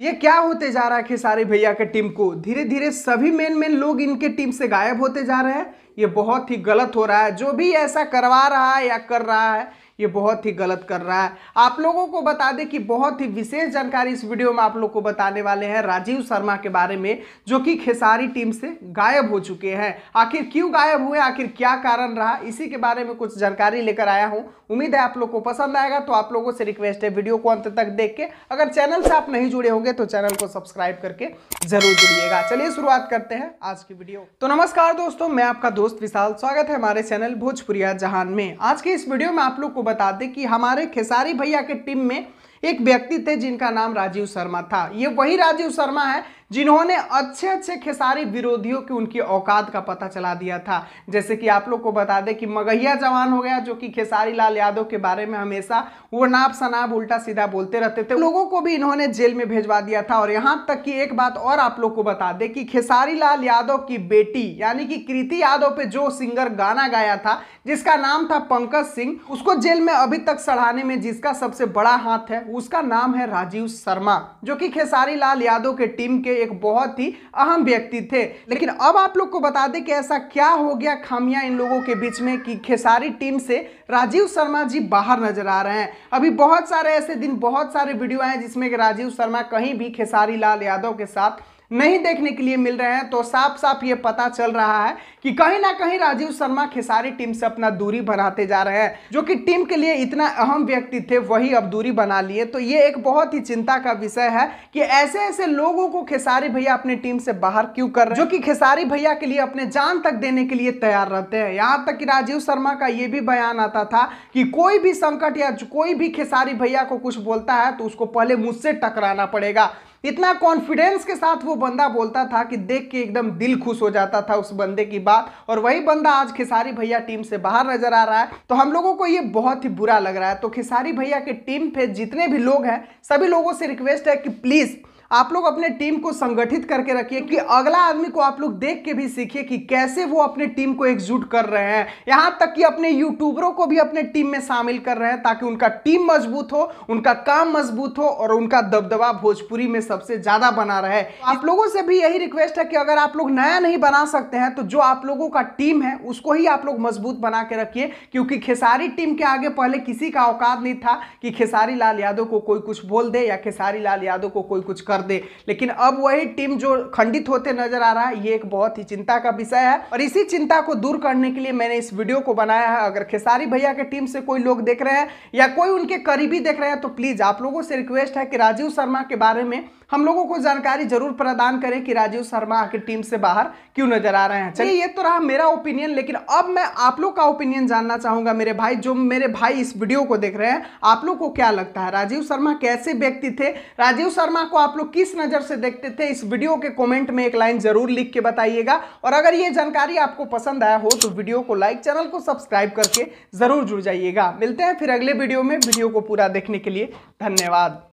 ये क्या होते जा रहा है खेसारी भैया के टीम को धीरे धीरे सभी मेन मेन लोग इनके टीम से गायब होते जा रहे हैं ये बहुत ही गलत हो रहा है जो भी ऐसा करवा रहा है या कर रहा है ये बहुत ही गलत कर रहा है आप लोगों को बता दें कि बहुत ही विशेष जानकारी इस वीडियो में आप लोग को बताने वाले हैं राजीव शर्मा के बारे में जो कि खेसारी टीम से गायब हो चुके हैं आखिर क्यों गायब हुए आखिर क्या कारण रहा इसी के बारे में कुछ जानकारी लेकर आया हूँ उम्मीद है आप लोग को पसंद आएगा तो आप लोगों से रिक्वेस्ट है वीडियो को अंत तक देख के अगर चैनल से आप नहीं जुड़े होंगे तो चैनल को सब्सक्राइब करके जरूर जुड़िएगा चलिए शुरुआत करते हैं आज की वीडियो तो नमस्कार दोस्तों मैं आपका दोस्त विशाल स्वागत है हमारे चैनल भोजपुरिया जहान में आज के इस वीडियो में आप लोग को बता दें कि हमारे खेसारी भैया के टीम में एक व्यक्ति थे जिनका नाम राजीव शर्मा था ये वही राजीव शर्मा है जिन्होंने अच्छे अच्छे खेसारी विरोधियों की उनकी औकात का पता चला दिया था जैसे कि आप लोग को बता दें कि मगहिया जवान हो गया जो कि खेसारी लाल यादव के बारे में हमेशा वो नाप सनाप उल्टा सीधा बोलते रहते थे लोगों को भी इन्होंने जेल में भेजवा दिया था और यहाँ तक कि एक बात और आप लोग को बता दें कि खेसारी लाल यादव की बेटी यानी कि कृति यादव पे जो सिंगर गाना गाया था जिसका नाम था पंकज सिंह उसको जेल में अभी तक सड़ाने में जिसका सबसे बड़ा हाथ है उसका नाम है राजीव शर्मा जो कि खेसारी लाल यादव के टीम के एक बहुत ही अहम व्यक्ति थे लेकिन अब आप लोग को बता दें कि ऐसा क्या हो गया खामियां इन लोगों के बीच में कि खेसारी टीम से राजीव शर्मा जी बाहर नजर आ रहे हैं अभी बहुत सारे ऐसे दिन बहुत सारे वीडियो आए जिसमें कि राजीव शर्मा कहीं भी खेसारी लाल यादव के साथ नहीं देखने के लिए मिल रहे हैं तो साफ साफ ये पता चल रहा है कि कहीं ना कहीं राजीव शर्मा खेसारी टीम से अपना दूरी बनाते जा रहे हैं जो कि टीम के लिए इतना अहम व्यक्ति थे वही अब दूरी बना लिए तो ये एक बहुत ही चिंता का विषय है कि ऐसे ऐसे लोगों को खेसारी भैया अपनी टीम से बाहर क्यों कर रहे जो कि खेसारी भैया के लिए अपने जान तक देने के लिए तैयार रहते हैं यहाँ तक कि राजीव शर्मा का ये भी बयान आता था कि कोई भी संकट या कोई भी खेसारी भैया को कुछ बोलता है तो उसको पहले मुझसे टकराना पड़ेगा इतना कॉन्फिडेंस के साथ वो बंदा बोलता था कि देख के एकदम दिल खुश हो जाता था उस बंदे की बात और वही बंदा आज खिसारी भैया टीम से बाहर नजर आ रहा है तो हम लोगों को ये बहुत ही बुरा लग रहा है तो खिसारी भैया के टीम पे जितने भी लोग हैं सभी लोगों से रिक्वेस्ट है कि प्लीज़ आप लोग अपने टीम को संगठित करके रखिए कि अगला आदमी को आप लोग देख के भी सीखिए कि कैसे वो अपने टीम को एकजुट कर रहे हैं यहाँ तक कि अपने यूट्यूबरों को भी अपने टीम में शामिल कर रहे हैं ताकि उनका टीम मजबूत हो उनका काम मजबूत हो और उनका दबदबा भोजपुरी में सबसे ज़्यादा बना रहे आप लोगों से भी यही रिक्वेस्ट है कि अगर आप लोग नया नहीं बना सकते हैं तो जो आप लोगों का टीम है उसको ही आप लोग मजबूत बना के रखिए क्योंकि खेसारी टीम के आगे पहले किसी का औकात नहीं था कि खेसारी लाल यादव को कोई कुछ बोल दे या खेसारी लाल यादव को कोई कुछ कर कर दे लेकिन अब वही टीम जो खंडित होते नजर आ रहा है ये एक बहुत ही चिंता का विषय है और इसी चिंता को दूर करने के लिए मैंने इस वीडियो को बनाया है अगर खेसारी भैया के टीम से कोई लोग देख रहे हैं या कोई उनके करीबी देख रहे हैं तो प्लीज आप लोगों से रिक्वेस्ट है कि राजीव शर्मा के बारे में हम लोगों को जानकारी जरूर प्रदान करें कि राजीव शर्मा आखिर टीम से बाहर क्यों नजर आ रहे हैं चलिए ये तो रहा मेरा ओपिनियन लेकिन अब मैं आप लोग का ओपिनियन जानना चाहूंगा मेरे भाई जो मेरे भाई इस वीडियो को देख रहे हैं आप लोग को क्या लगता है राजीव शर्मा कैसे व्यक्ति थे राजीव शर्मा को आप लोग किस नजर से देखते थे इस वीडियो के कॉमेंट में एक लाइन जरूर लिख के बताइएगा और अगर ये जानकारी आपको पसंद आया हो तो वीडियो को लाइक चैनल को सब्सक्राइब करके जरूर जुड़ जाइएगा मिलते हैं फिर अगले वीडियो में वीडियो को पूरा देखने के लिए धन्यवाद